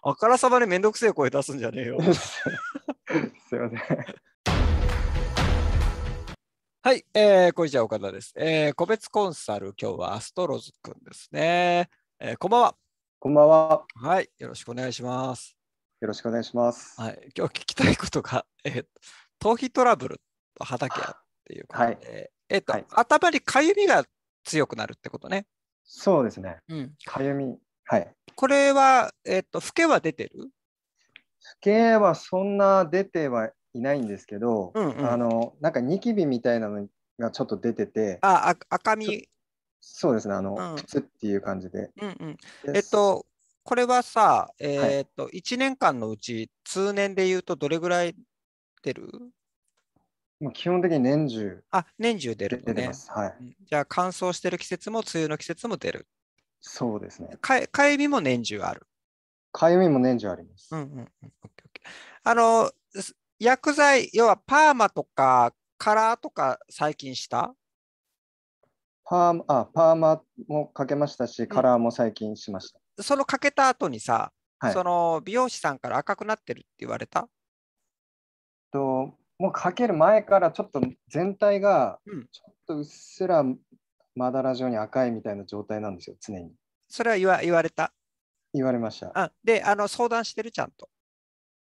あからさまでめんどくせえ声出すんじゃねえよ。すいません。はい、えー、こんにちは、岡田です。えー、個別コンサル、今日はアストロズくんですね。えー、こんばんは。こんばんは。はい、よろしくお願いします。よろしくお願いします。はい、今日聞きたいことが、えー、頭皮トラブル畑っていうことで、はい、えっ、ー、と、はい、頭にかゆみが強くなるってことね。そうですね。うん、かゆみ。はい。これは、えっと、老けは出てる老けはそんな出てはいないんですけど、うんうん、あのなんかニキビみたいなのがちょっと出ててあ赤みそうですねあの、うん、プツっていう感じで、うんうん、えっとこれはさ、えー、っと、はい、1年間のうち通年でいうとどれぐらい出るもう基本的に年中。あ、年中出る、ね、出てます。はい。じゃあ乾燥してる季節も梅雨の季節も出るそうですね。かかゆみも年中ある。かゆみも年中あります。うんうんあの、薬剤、要はパーマとかカラーとか最近したパーあパーマもかけましたし、カラーも最近しました。うん、そのかけた後にさ、はい、その美容師さんから赤くなってるって言われたともうかける前からちょっと全体がちょっとうっすらまだら状に赤いみたいな状態なんですよ、常に。それは言わ言われた。言われました。あであの、相談してる、ちゃんと。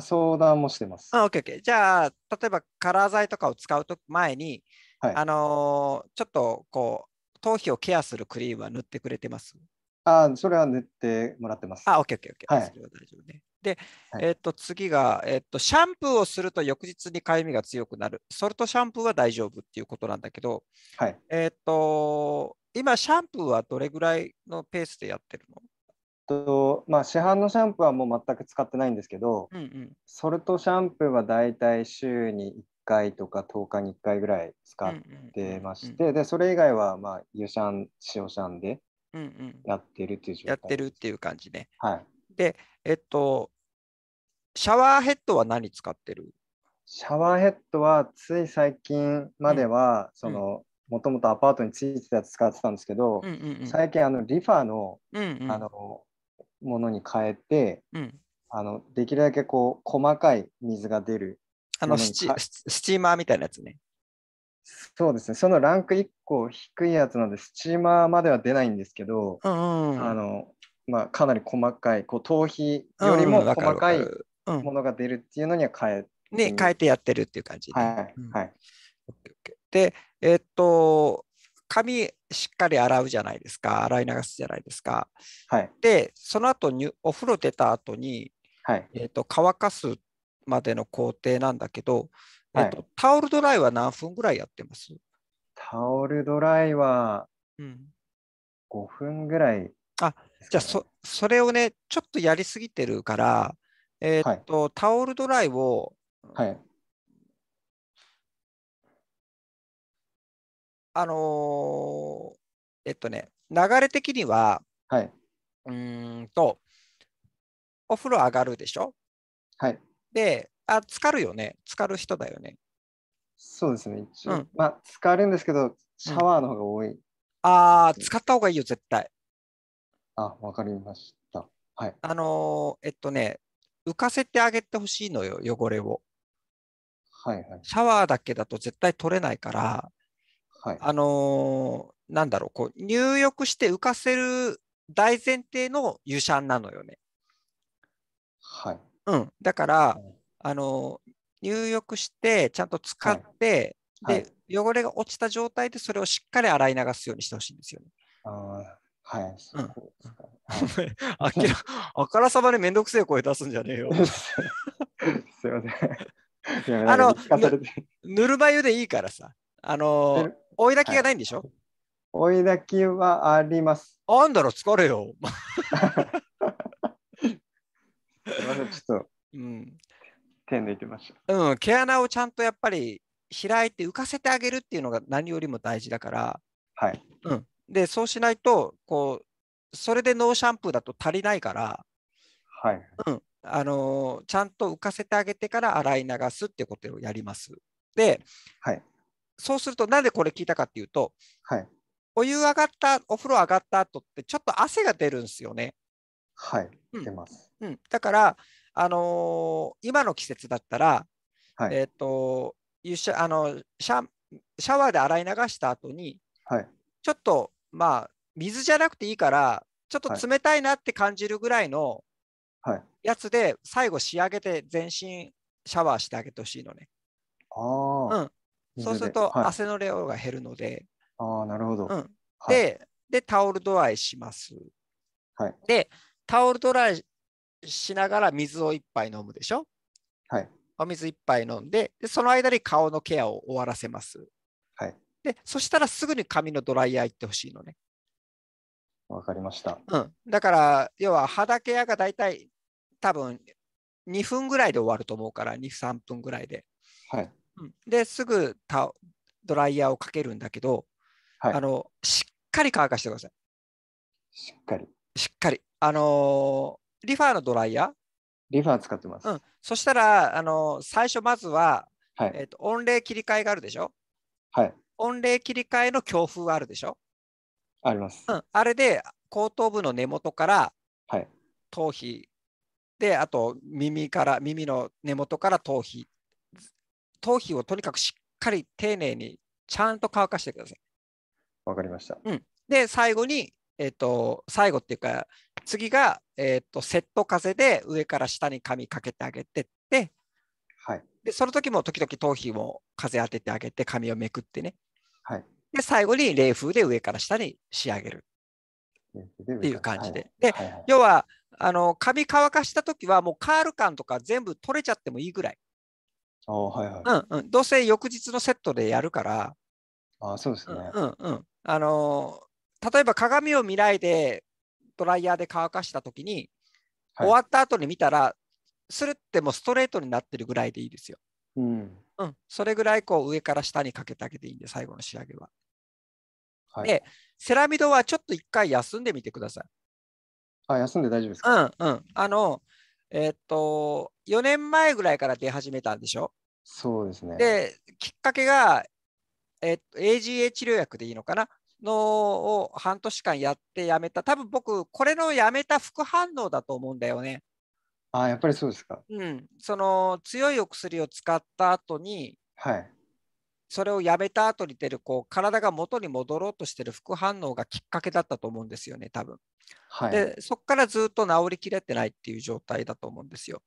相談もしてます。あ、オッケーオッケー。じゃあ、例えばカラー剤とかを使うと前に、はい、あのー、ちょっとこう、頭皮をケアするクリームは塗ってくれてますあそれは塗ってもらってます。あ、OK、OK、OK。はい、それは大丈夫ね。で、はい、えっ、と、次が、えっ、と、シャンプーをすると翌日にかゆみが強くなる。それとシャンプーは大丈夫っていうことなんだけど、はい、えっ、と、今、シャンプーはどれぐらいのペースでやってるのとまあ、市販のシャンプーはもう全く使ってないんですけど、うんうん、それとシャンプーはだいたい週に1回とか10日に1回ぐらい使ってまして、でそれ以外は、まあ、油シャン塩シャンでうんうん、やってるっていう状態、やってるっていう感じね。はい、で、えっと、シャワーヘッドは何使ってるシャワーヘッドはつい最近までは、うん、その、もともとアパートについてたやつ使ってたんですけど、うんうんうん、最近あのリファの,、うんうん、あのものに変えて、うん、あのできるだけこう細かい水が出るあのスチーマーみたいなやつねそうですね、そのランク1個低いやつなんで、スチーマーまでは出ないんですけど、うんあのまあ、かなり細かい、こう頭皮よりも細かいものが出るっていうのには変えて、うん、ね、変えてやってるっていう感じで、ね。はい、うんで、えー、っと、髪しっかり洗うじゃないですか、洗い流すじゃないですか。はい、で、その後にお風呂出た後に、はいえー、と乾かすまでの工程なんだけど、はい、えっと、タオルドライは何分ぐらいやってますタオルドライは5分ぐらい、ねうん、あじゃあそそれをねちょっとやりすぎてるから、えー、っと、はい、タオルドライを、はい、あのー、えっとね流れ的には、はい、うんとお風呂上がるでしょ、はい、であ、浸かるよね。浸かる人だよね。そうですね、一応。うん、まあ、浸かるんですけど、シャワーの方が多い。うん、ああ、使った方がいいよ、絶対。あ、わかりました。はい。あのー、えっとね、浮かせてあげてほしいのよ、汚れを。はいはい。シャワーだけだと絶対取れないから、はい、あのー、なんだろう、こう、入浴して浮かせる大前提の湯シャンなのよね。はい。うん。だから、はいあの入浴してちゃんと使って、はい、で、汚れが落ちた状態でそれをしっかり洗い流すようにしてほしいんですよね。あはい。う あきあからさまにめんどくせえ声出すんじゃねえよ。すいません。あの、ぬるま湯でいいからさ。あの、追い炊きがないんでしょ、はい、追い炊きはあります。あんだろ、疲れよ。すいません、ちょっと面でいきましょう。うん、毛穴をちゃんとやっぱり開いて浮かせてあげるっていうのが何よりも大事だから、はい。うん、で、そうしないと、こう、それでノーシャンプーだと足りないから、はい。うん、あのー、ちゃんと浮かせてあげてから洗い流すっていうことをやります。で、はい。そうすると、なんでこれ聞いたかっていうと、はい。お湯上がった、お風呂上がった後って、ちょっと汗が出るんですよね。はい、出ます、うん、だから、あのー、今の季節だったら、はい、えっ、ー、と、シャあのシャシャワーで洗い流した後に、はい、ちょっと、まあ、水じゃなくていいから、ちょっと冷たいなって感じるぐらいのやつで、最後仕上げて全身シャワーしてあげてほしいのね。あうん、そうすると汗の量が減るので。はい、あなるほど、うん、で、はい、で、タオルドライします。はい、で、タオルドライしながら水を一杯飲むでしょはい。お水1杯飲んでで、その間に顔のケアを終わらせます。はい。で、そしたらすぐに髪のドライヤー行ってほしいのね。わかりました。うん。だから、要は肌ケアが大体多分2分ぐらいで終わると思うから、2、3分ぐらいで。はい。うん、ですぐたドライヤーをかけるんだけど、はい、あのしっかり乾かしてください。しっかり。しっかり。あのリファーのドライヤーリファー使ってます。うん、そしたら、あの最初まずは、はい、えーと、温冷切り替えがあるでしょはい。温冷切り替えの強風あるでしょあります。うん、あれで後頭部の根元から、はい、頭皮で、あと耳から、耳の根元から頭皮。頭皮をとにかくしっかり丁寧にちゃんと乾かしてください。わかりました。うん、で、最後に、えっ、ー、と、最後っていうか、次が、えーと、セット風で上から下に髪かけてあげてって、はい、でその時も時々頭皮も風当ててあげて髪をめくってね、はい、で最後に冷風で上から下に仕上げるっていう感じで。で、はい要はあの髪乾かした時はもうカール感とか全部取れちゃってもいいぐらい。あはいはいうんうん、どうせ翌日のセットでやるから。あそうですね、うんうんあの例えば鏡を見ないでドライヤーで乾かした時に、はい、終わった後に見たら、するってもストレートになってるぐらいでいいですよ。うん、うん、それぐらいこう上から下にかけてあげていいんで、最後の仕上げは。はい、で、セラミドはちょっと一回休んでみてください。あ、休んで大丈夫ですかうんうん。あの、えー、っと、4年前ぐらいから出始めたんでしょそうですね。で、きっかけが、えっー、AGA 治療薬でいいのかなのを半年間やってやめた多分僕これのやめた副反応だと思うんだよね。あやっぱりそうですか。うん、その強いお薬を使った後に、はい、それをやめた後に出るこう体が元に戻ろうとしてる副反応がきっかけだったと思うんですよね多分。はい、でそこからずっと治りきれてないっていう状態だと思うんですよ。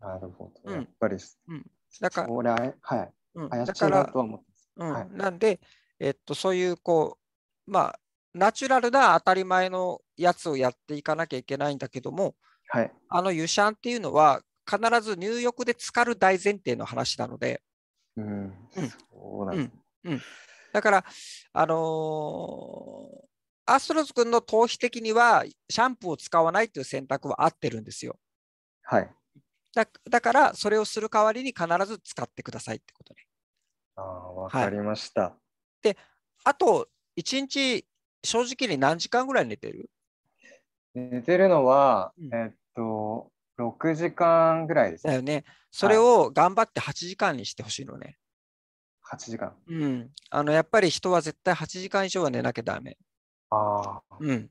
なるほど、やっぱり、うん、だから、はい、うん、だから、うはい、なんでえっと、そういうこう、まあ、ナチュラルな当たり前のやつをやっていかなきゃいけないんだけども、はい、あの湯シャンっていうのは必ず入浴で浸かる大前提の話なので。うん、そうなん、だから、あのー、アストロズ君の頭皮的にはシャンプーを使わないという選択は合ってるんですよ。はい、だだから、それをする代わりに必ず使ってくださいってことね。ああ、わかりました。はいで、あと1日、正直に何時間ぐらい寝てる寝てるのは、うん、えっと、6時間ぐらいです、ね、だよね。それを頑張って8時間にしてほしいのね。8時間。うん。あの、やっぱり人は絶対8時間以上は寝なきゃダメ。ああ。うん。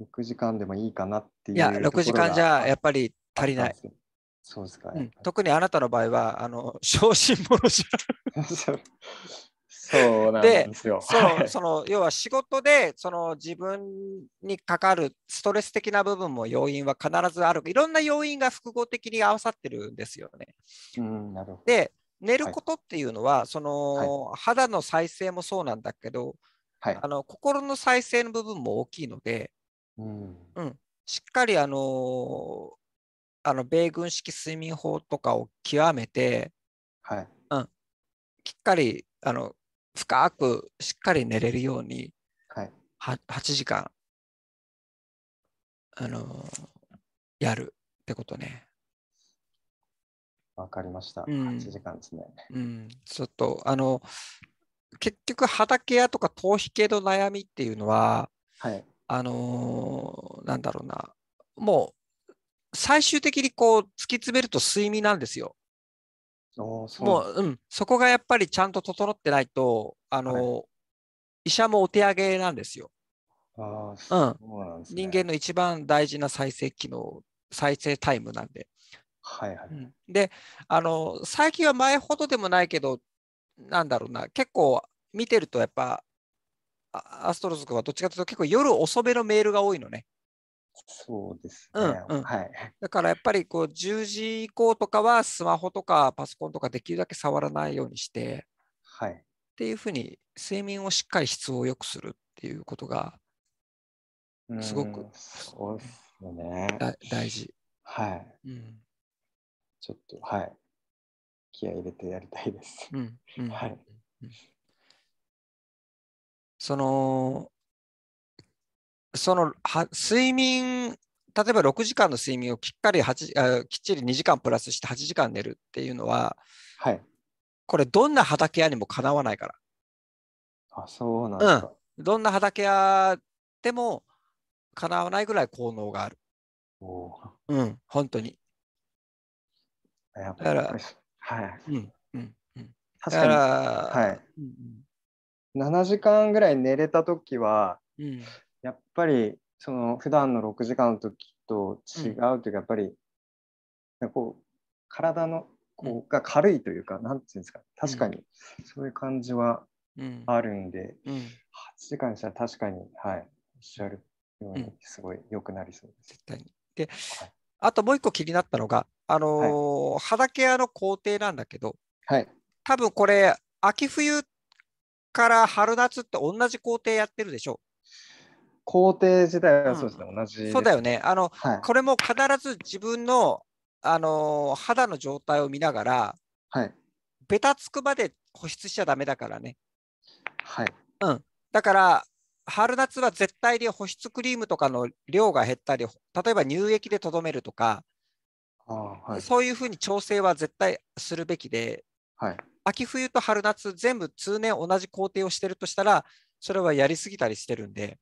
6時間でもいいかなっていう。いや、6時間じゃやっぱり足りない。そうですか、うん、特にあなたの場合は、あの、小心者じゃそうなんですよ。そその要は仕事でその自分にかかるストレス的な部分も要因は必ずある。いろんな要因が複合的に合わさってるんですよね。うん、なるほどで寝ることっていうのは、はい、その、はい、肌の再生もそうなんだけど、はい、あの心の再生の部分も大きいので、うん、うん、しっかりあのあの米軍式睡眠法とかを極めて、きっかりあの深くしっかり寝れるように、はい、は8時間あのやるってことね。わかりました。うん、8時間ですね。うん、ちょっとあの結局肌ケアとか頭皮系の悩みっていうのは、はい、あのなんだろうなもう最終的にこう突き詰めると睡眠なんですよ。もう、うん、そこがやっぱりちゃんと整ってないと、あの、医者もお手上げなんですよ。人間の一番大事な再生機能、再生タイムなんで。はいはい、うん、であの、最近は前ほどでもないけど、なんだろうな、結構見てると、やっぱアストロズ君はどっちかというと結構夜遅めのメールが多いのね。そうですね、うんうん、はい、だからやっぱりこう10時以降とかはスマホとかパソコンとかできるだけ触らないようにして、はい、っていうふうに睡眠をしっかり質を良くするっていうことがすごくそうですね大事。はい、うん、ちょっとはい気合入れてやりたいです。うん、うん、はい、うん、そのそのは睡眠、例えば6時間の睡眠をきっかりあきっちり2時間プラスして8時間寝るっていうのは、はい、これどんな畑屋にもかなわないから。あそうなんだ、うん、どんな畑屋でもかなわないぐらい効能がある。おうん、本当に。やっはい。うんうん確かに。はい、うん7時間ぐらい寝れた時は、うん、ぱりその普段の6時間の時と違うというか、やっぱりこう体のこうが軽いというか、なんていうんですか確かにそういう感じはあるんで、う8時間したら確かに、はい、おっしゃるようにすごい良くなりそうです。絶対にで、はい、あともう一個気になったのが、あのーはい、肌ケアの工程なんだけど、はい、多分これ秋冬から春夏って同じ工程やってるでしょ工程自体はそうですね、うん、同じ。そうだよね。あの、はい、これも必ず自分の、あのー、肌の状態を見ながら、はい。べたつくまで保湿しちゃだめだからね。はい。うん。だから、春夏は絶対に保湿クリームとかの量が減ったり、例えば乳液でとどめるとか、あはい、そういうふうに調整は絶対するべきで、はい、秋冬と春夏全部通年同じ工程をしてるとしたら、それはやりすぎたりしてるんで、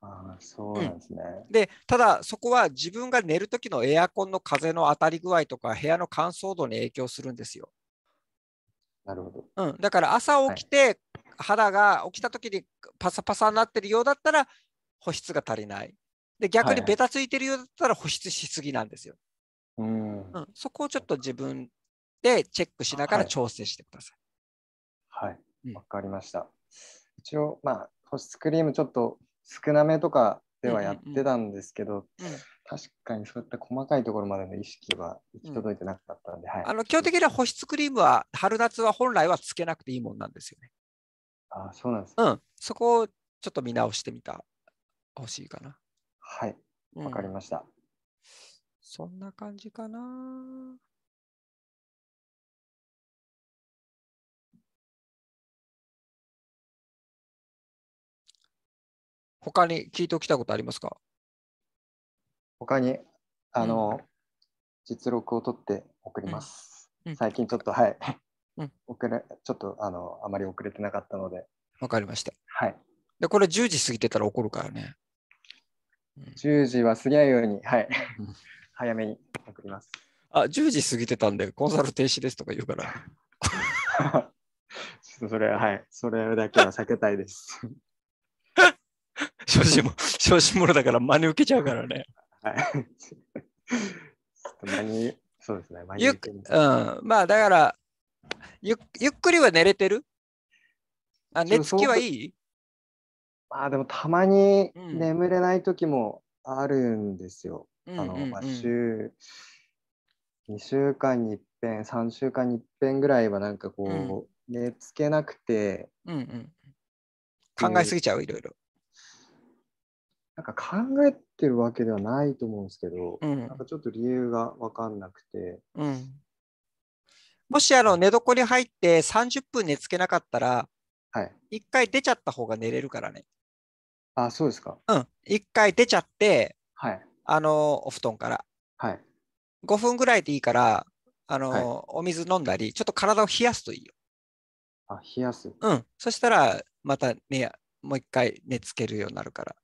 あそうなんですね、うん、でただそこは自分が寝る時のエアコンの風の当たり具合とか部屋の乾燥度に影響するんですよ。なるほど、うん、だから朝起きて、肌が起きた時にパサパサになってるようだったら保湿が足りないで逆にベタついてるようだったら保湿しすぎなんですよ、うん、うん、そこをちょっと自分でチェックしながら調整してくださいはいわ、はい、うん、かりました一応まあ保湿クリームちょっと少なめとかではやってたんですけど、うんうんうん、確かにそういった細かいところまでの意識は行き届いてなかったんで、うんはい、あの基本的には保湿クリームは春夏は本来はつけなくていいもんなんですよね。あそうなんです、か、うん、そこをちょっと見直してみたほしいかな。はい、わかりました、うん、そんな感じかな。他に聞いておきたいことありますか他に、あの、うん、実録を取って送ります。うん、最近ちょっと、はい。うん、遅れちょっとあのあまり遅れてなかったので。わかりました。はい。で、これ10時過ぎてたら怒るからね。10時は過ぎないように、はい。早めに送ります。あ、10時過ぎてたんで、コンサル停止ですとか言うから。それは、はい。それだけは避けたいです。正直も、小心者だから真に受けちゃうからね。はい。に、そうですね、真にうん、まあだから、ゆゆっくりは寝れてるあ、寝つきはいいまあでもたまに眠れない時もあるんですよ。あの、まあ、週、2週間にいっぺん3週間にいっぺんぐらいはなんかこう、うん、寝つけなくて、うんうん、考えすぎちゃういろいろ。なんか考えてるわけではないと思うんですけど、うん、なんかちょっと理由が分かんなくて。うん、もしあの寝床に入って30分寝つけなかったら、はい、1回出ちゃった方が寝れるからね。あ、そうですか。うん。1回出ちゃって、はい、あの、お布団から。はい。5分ぐらいでいいから、あの、はい、お水飲んだり、ちょっと体を冷やすといいよ。あ、冷やすうん。そしたら、またね、もう1回寝つけるようになるから。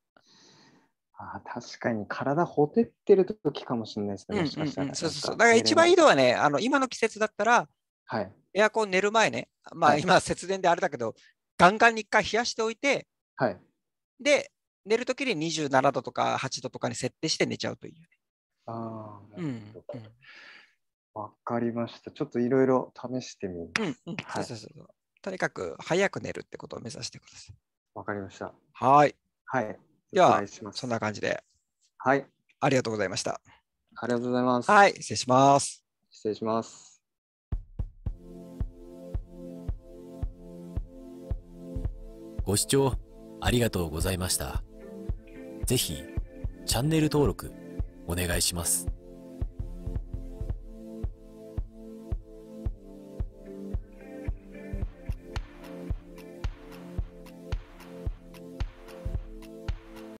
あ確かに体ほてってる時かもしれないですね。そうそうそう。だから一番いいのはね、あの今の季節だったら、はい、エアコン寝る前ね、まあ今節電であれだけど、はい、ガンガンに一回冷やしておいて、はい、で、寝るときに27度とか8度とかに設定して寝ちゃうという、ね。ああ、なるほど。わ、うん、かりました。ちょっといろいろ試してみます。うんうん、はい、そうそうそう。とにかく早く寝るってことを目指してください。わかりました。はい。はい。では、そんな感じで。はい。ありがとうございました。ありがとうございます。はい、失礼します。失礼します。ご視聴ありがとうございました。ぜひ、チャンネル登録お願いします。